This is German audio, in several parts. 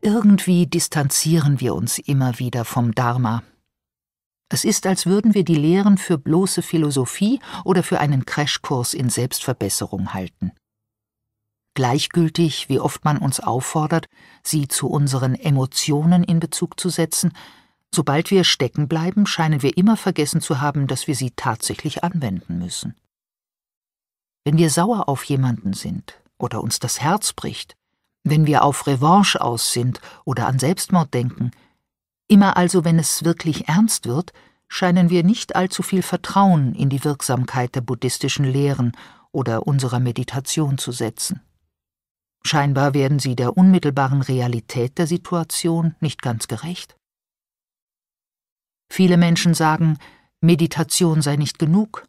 Irgendwie distanzieren wir uns immer wieder vom Dharma. Es ist, als würden wir die Lehren für bloße Philosophie oder für einen Crashkurs in Selbstverbesserung halten. Gleichgültig, wie oft man uns auffordert, sie zu unseren Emotionen in Bezug zu setzen, sobald wir stecken bleiben, scheinen wir immer vergessen zu haben, dass wir sie tatsächlich anwenden müssen. Wenn wir sauer auf jemanden sind oder uns das Herz bricht, wenn wir auf Revanche aus sind oder an Selbstmord denken. Immer also, wenn es wirklich ernst wird, scheinen wir nicht allzu viel Vertrauen in die Wirksamkeit der buddhistischen Lehren oder unserer Meditation zu setzen. Scheinbar werden sie der unmittelbaren Realität der Situation nicht ganz gerecht. Viele Menschen sagen, Meditation sei nicht genug.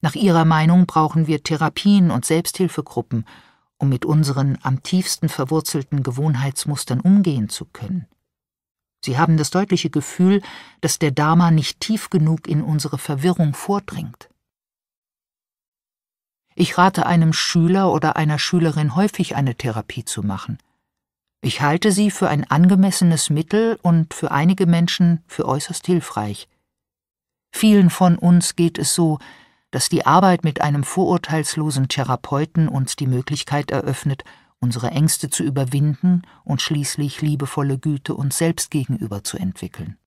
Nach ihrer Meinung brauchen wir Therapien und Selbsthilfegruppen um mit unseren am tiefsten verwurzelten Gewohnheitsmustern umgehen zu können. Sie haben das deutliche Gefühl, dass der Dharma nicht tief genug in unsere Verwirrung vordringt. Ich rate einem Schüler oder einer Schülerin häufig eine Therapie zu machen. Ich halte sie für ein angemessenes Mittel und für einige Menschen für äußerst hilfreich. Vielen von uns geht es so, dass die Arbeit mit einem vorurteilslosen Therapeuten uns die Möglichkeit eröffnet, unsere Ängste zu überwinden und schließlich liebevolle Güte uns selbst gegenüber zu entwickeln.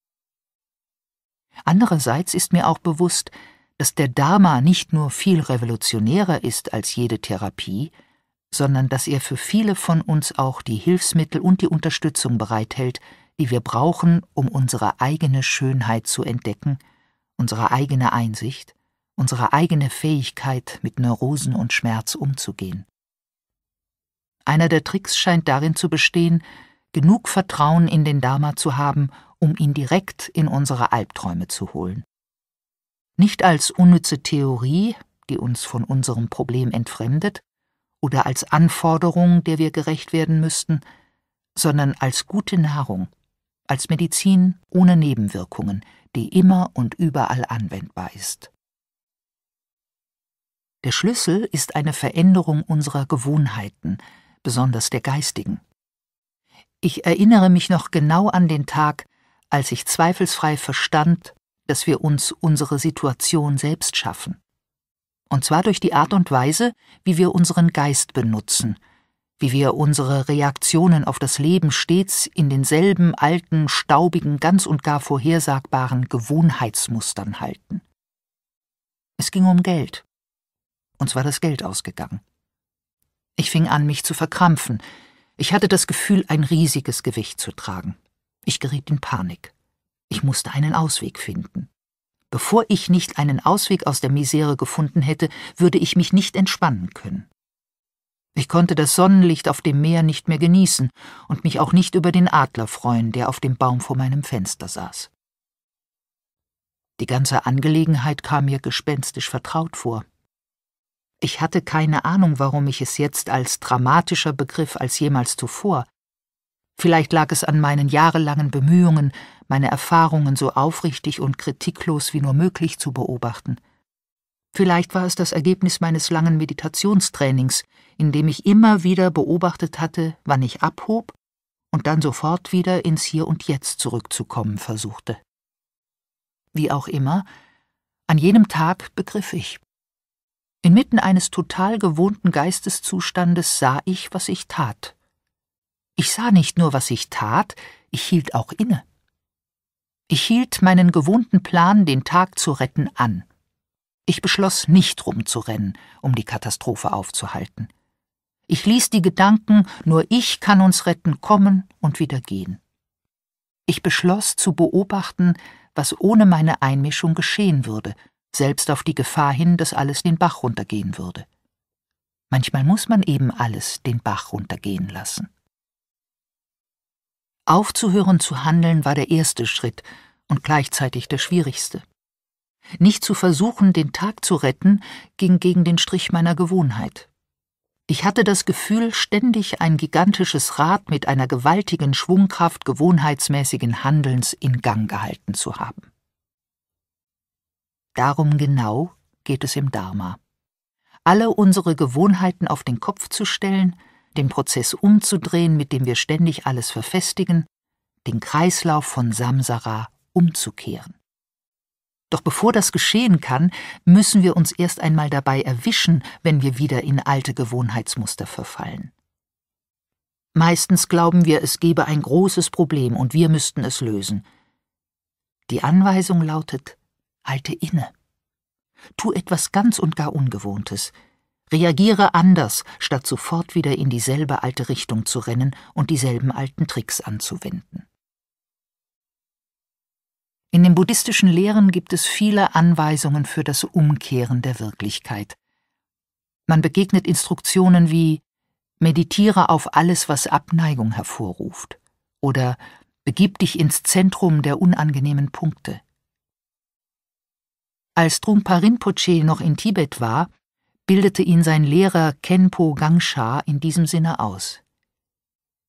Andererseits ist mir auch bewusst, dass der Dharma nicht nur viel revolutionärer ist als jede Therapie, sondern dass er für viele von uns auch die Hilfsmittel und die Unterstützung bereithält, die wir brauchen, um unsere eigene Schönheit zu entdecken, unsere eigene Einsicht unsere eigene Fähigkeit, mit Neurosen und Schmerz umzugehen. Einer der Tricks scheint darin zu bestehen, genug Vertrauen in den Dharma zu haben, um ihn direkt in unsere Albträume zu holen. Nicht als unnütze Theorie, die uns von unserem Problem entfremdet, oder als Anforderung, der wir gerecht werden müssten, sondern als gute Nahrung, als Medizin ohne Nebenwirkungen, die immer und überall anwendbar ist. Der Schlüssel ist eine Veränderung unserer Gewohnheiten, besonders der geistigen. Ich erinnere mich noch genau an den Tag, als ich zweifelsfrei verstand, dass wir uns unsere Situation selbst schaffen. Und zwar durch die Art und Weise, wie wir unseren Geist benutzen, wie wir unsere Reaktionen auf das Leben stets in denselben alten, staubigen, ganz und gar vorhersagbaren Gewohnheitsmustern halten. Es ging um Geld. Uns war das Geld ausgegangen. Ich fing an, mich zu verkrampfen. Ich hatte das Gefühl, ein riesiges Gewicht zu tragen. Ich geriet in Panik. Ich musste einen Ausweg finden. Bevor ich nicht einen Ausweg aus der Misere gefunden hätte, würde ich mich nicht entspannen können. Ich konnte das Sonnenlicht auf dem Meer nicht mehr genießen und mich auch nicht über den Adler freuen, der auf dem Baum vor meinem Fenster saß. Die ganze Angelegenheit kam mir gespenstisch vertraut vor. Ich hatte keine Ahnung, warum ich es jetzt als dramatischer Begriff als jemals zuvor. Vielleicht lag es an meinen jahrelangen Bemühungen, meine Erfahrungen so aufrichtig und kritiklos wie nur möglich zu beobachten. Vielleicht war es das Ergebnis meines langen Meditationstrainings, in dem ich immer wieder beobachtet hatte, wann ich abhob und dann sofort wieder ins Hier und Jetzt zurückzukommen versuchte. Wie auch immer, an jenem Tag begriff ich, Inmitten eines total gewohnten Geisteszustandes sah ich, was ich tat. Ich sah nicht nur, was ich tat, ich hielt auch inne. Ich hielt meinen gewohnten Plan, den Tag zu retten, an. Ich beschloss, nicht rumzurennen, um die Katastrophe aufzuhalten. Ich ließ die Gedanken, nur ich kann uns retten, kommen und wieder gehen. Ich beschloss zu beobachten, was ohne meine Einmischung geschehen würde, selbst auf die Gefahr hin, dass alles den Bach runtergehen würde. Manchmal muss man eben alles den Bach runtergehen lassen. Aufzuhören zu handeln war der erste Schritt und gleichzeitig der schwierigste. Nicht zu versuchen, den Tag zu retten, ging gegen den Strich meiner Gewohnheit. Ich hatte das Gefühl, ständig ein gigantisches Rad mit einer gewaltigen Schwungkraft gewohnheitsmäßigen Handelns in Gang gehalten zu haben. Darum genau geht es im Dharma. Alle unsere Gewohnheiten auf den Kopf zu stellen, den Prozess umzudrehen, mit dem wir ständig alles verfestigen, den Kreislauf von Samsara umzukehren. Doch bevor das geschehen kann, müssen wir uns erst einmal dabei erwischen, wenn wir wieder in alte Gewohnheitsmuster verfallen. Meistens glauben wir, es gebe ein großes Problem und wir müssten es lösen. Die Anweisung lautet Halte inne. Tu etwas ganz und gar Ungewohntes. Reagiere anders, statt sofort wieder in dieselbe alte Richtung zu rennen und dieselben alten Tricks anzuwenden. In den buddhistischen Lehren gibt es viele Anweisungen für das Umkehren der Wirklichkeit. Man begegnet Instruktionen wie Meditiere auf alles, was Abneigung hervorruft oder Begib dich ins Zentrum der unangenehmen Punkte als Trungpa Rinpoche noch in Tibet war, bildete ihn sein Lehrer Kenpo Gangsha in diesem Sinne aus.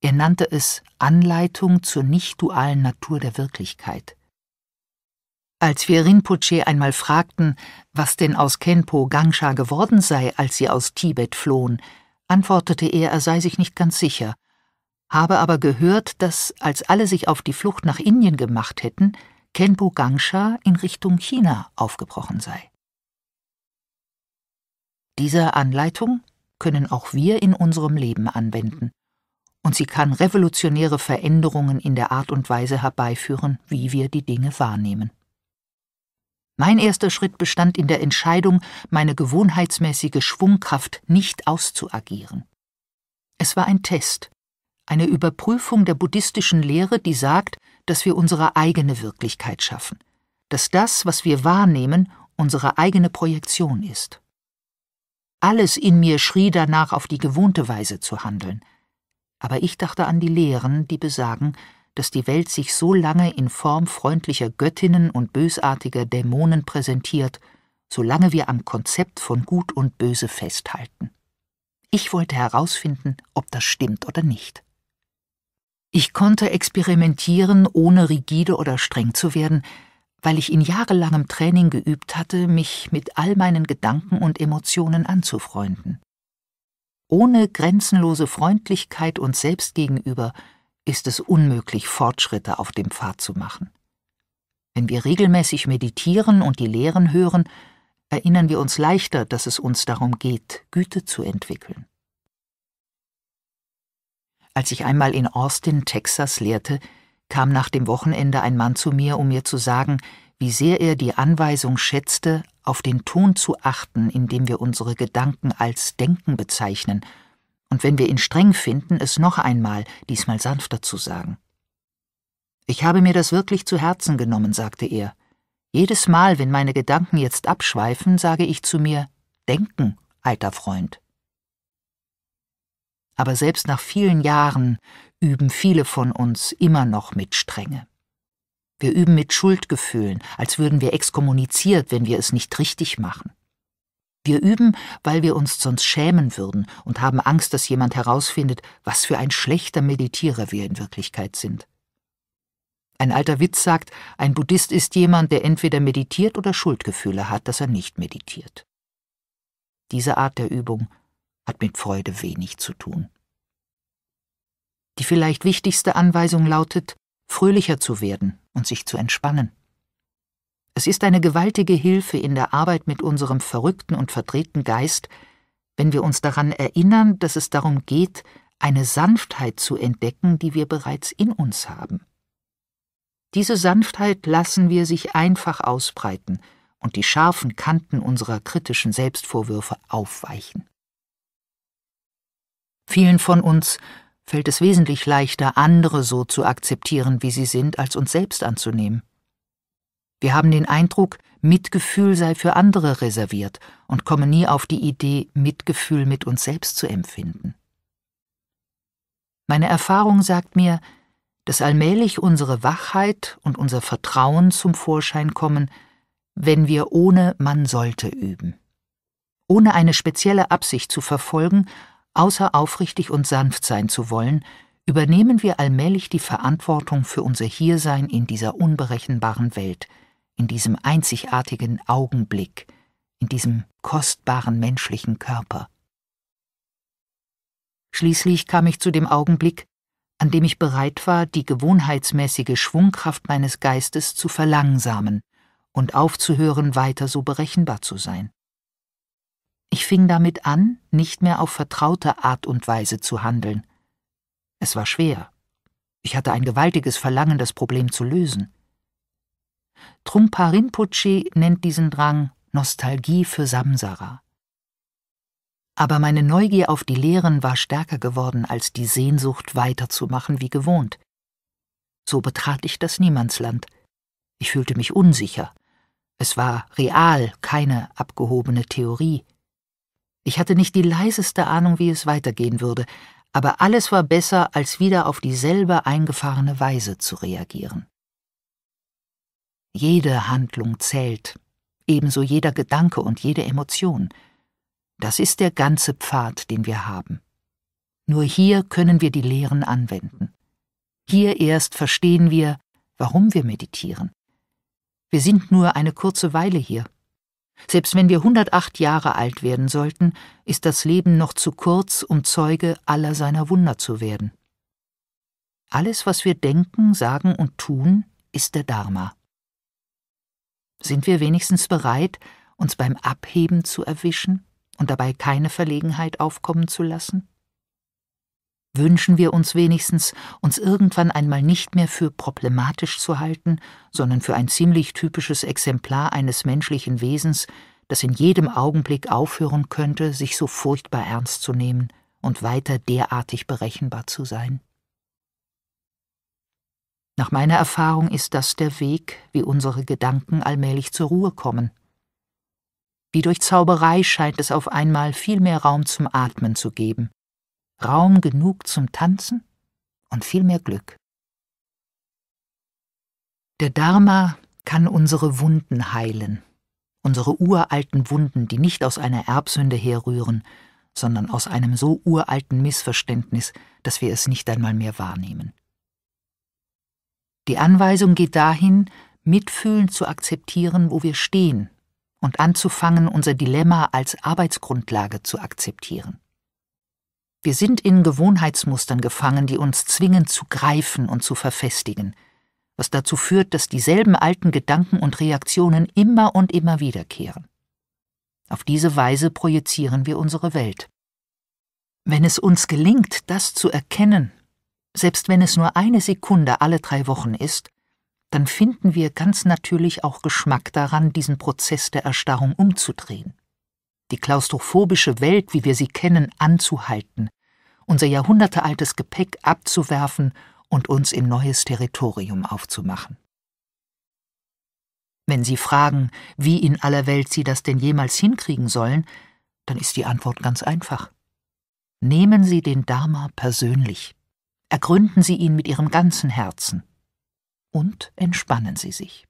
Er nannte es Anleitung zur nicht-dualen Natur der Wirklichkeit. Als wir Rinpoche einmal fragten, was denn aus Kenpo Gangsha geworden sei, als sie aus Tibet flohen, antwortete er, er sei sich nicht ganz sicher, habe aber gehört, dass, als alle sich auf die Flucht nach Indien gemacht hätten, Kenpo Gangsha in Richtung China aufgebrochen sei. Diese Anleitung können auch wir in unserem Leben anwenden, und sie kann revolutionäre Veränderungen in der Art und Weise herbeiführen, wie wir die Dinge wahrnehmen. Mein erster Schritt bestand in der Entscheidung, meine gewohnheitsmäßige Schwungkraft nicht auszuagieren. Es war ein Test, eine Überprüfung der buddhistischen Lehre, die sagt, dass wir unsere eigene Wirklichkeit schaffen, dass das, was wir wahrnehmen, unsere eigene Projektion ist. Alles in mir schrie danach, auf die gewohnte Weise zu handeln, aber ich dachte an die Lehren, die besagen, dass die Welt sich so lange in Form freundlicher Göttinnen und bösartiger Dämonen präsentiert, solange wir am Konzept von Gut und Böse festhalten. Ich wollte herausfinden, ob das stimmt oder nicht. Ich konnte experimentieren, ohne rigide oder streng zu werden, weil ich in jahrelangem Training geübt hatte, mich mit all meinen Gedanken und Emotionen anzufreunden. Ohne grenzenlose Freundlichkeit uns selbst gegenüber ist es unmöglich, Fortschritte auf dem Pfad zu machen. Wenn wir regelmäßig meditieren und die Lehren hören, erinnern wir uns leichter, dass es uns darum geht, Güte zu entwickeln. Als ich einmal in Austin, Texas lehrte, kam nach dem Wochenende ein Mann zu mir, um mir zu sagen, wie sehr er die Anweisung schätzte, auf den Ton zu achten, in dem wir unsere Gedanken als Denken bezeichnen, und wenn wir ihn streng finden, es noch einmal, diesmal sanfter zu sagen. Ich habe mir das wirklich zu Herzen genommen, sagte er. Jedes Mal, wenn meine Gedanken jetzt abschweifen, sage ich zu mir Denken, alter Freund aber selbst nach vielen Jahren üben viele von uns immer noch mit Strenge. Wir üben mit Schuldgefühlen, als würden wir exkommuniziert, wenn wir es nicht richtig machen. Wir üben, weil wir uns sonst schämen würden und haben Angst, dass jemand herausfindet, was für ein schlechter Meditierer wir in Wirklichkeit sind. Ein alter Witz sagt, ein Buddhist ist jemand, der entweder meditiert oder Schuldgefühle hat, dass er nicht meditiert. Diese Art der Übung hat mit Freude wenig zu tun. Die vielleicht wichtigste Anweisung lautet, fröhlicher zu werden und sich zu entspannen. Es ist eine gewaltige Hilfe in der Arbeit mit unserem verrückten und verdrehten Geist, wenn wir uns daran erinnern, dass es darum geht, eine Sanftheit zu entdecken, die wir bereits in uns haben. Diese Sanftheit lassen wir sich einfach ausbreiten und die scharfen Kanten unserer kritischen Selbstvorwürfe aufweichen. Vielen von uns fällt es wesentlich leichter, andere so zu akzeptieren, wie sie sind, als uns selbst anzunehmen. Wir haben den Eindruck, Mitgefühl sei für andere reserviert und kommen nie auf die Idee, Mitgefühl mit uns selbst zu empfinden. Meine Erfahrung sagt mir, dass allmählich unsere Wachheit und unser Vertrauen zum Vorschein kommen, wenn wir ohne man sollte üben. Ohne eine spezielle Absicht zu verfolgen, Außer aufrichtig und sanft sein zu wollen, übernehmen wir allmählich die Verantwortung für unser Hiersein in dieser unberechenbaren Welt, in diesem einzigartigen Augenblick, in diesem kostbaren menschlichen Körper. Schließlich kam ich zu dem Augenblick, an dem ich bereit war, die gewohnheitsmäßige Schwungkraft meines Geistes zu verlangsamen und aufzuhören, weiter so berechenbar zu sein. Ich fing damit an, nicht mehr auf vertraute Art und Weise zu handeln. Es war schwer. Ich hatte ein gewaltiges Verlangen, das Problem zu lösen. Trungpa Rinpoche nennt diesen Drang Nostalgie für Samsara. Aber meine Neugier auf die Lehren war stärker geworden als die Sehnsucht, weiterzumachen wie gewohnt. So betrat ich das Niemandsland. Ich fühlte mich unsicher. Es war real, keine abgehobene Theorie. Ich hatte nicht die leiseste Ahnung, wie es weitergehen würde, aber alles war besser, als wieder auf dieselbe eingefahrene Weise zu reagieren. Jede Handlung zählt, ebenso jeder Gedanke und jede Emotion. Das ist der ganze Pfad, den wir haben. Nur hier können wir die Lehren anwenden. Hier erst verstehen wir, warum wir meditieren. Wir sind nur eine kurze Weile hier, selbst wenn wir 108 Jahre alt werden sollten, ist das Leben noch zu kurz, um Zeuge aller seiner Wunder zu werden. Alles, was wir denken, sagen und tun, ist der Dharma. Sind wir wenigstens bereit, uns beim Abheben zu erwischen und dabei keine Verlegenheit aufkommen zu lassen? Wünschen wir uns wenigstens, uns irgendwann einmal nicht mehr für problematisch zu halten, sondern für ein ziemlich typisches Exemplar eines menschlichen Wesens, das in jedem Augenblick aufhören könnte, sich so furchtbar ernst zu nehmen und weiter derartig berechenbar zu sein? Nach meiner Erfahrung ist das der Weg, wie unsere Gedanken allmählich zur Ruhe kommen. Wie durch Zauberei scheint es auf einmal viel mehr Raum zum Atmen zu geben, Raum genug zum Tanzen und viel mehr Glück. Der Dharma kann unsere Wunden heilen, unsere uralten Wunden, die nicht aus einer Erbsünde herrühren, sondern aus einem so uralten Missverständnis, dass wir es nicht einmal mehr wahrnehmen. Die Anweisung geht dahin, mitfühlend zu akzeptieren, wo wir stehen, und anzufangen, unser Dilemma als Arbeitsgrundlage zu akzeptieren. Wir sind in Gewohnheitsmustern gefangen, die uns zwingen zu greifen und zu verfestigen, was dazu führt, dass dieselben alten Gedanken und Reaktionen immer und immer wiederkehren. Auf diese Weise projizieren wir unsere Welt. Wenn es uns gelingt, das zu erkennen, selbst wenn es nur eine Sekunde alle drei Wochen ist, dann finden wir ganz natürlich auch Geschmack daran, diesen Prozess der Erstarrung umzudrehen die klaustrophobische Welt, wie wir sie kennen, anzuhalten, unser jahrhundertealtes Gepäck abzuwerfen und uns in neues Territorium aufzumachen. Wenn Sie fragen, wie in aller Welt Sie das denn jemals hinkriegen sollen, dann ist die Antwort ganz einfach. Nehmen Sie den Dharma persönlich, ergründen Sie ihn mit Ihrem ganzen Herzen und entspannen Sie sich.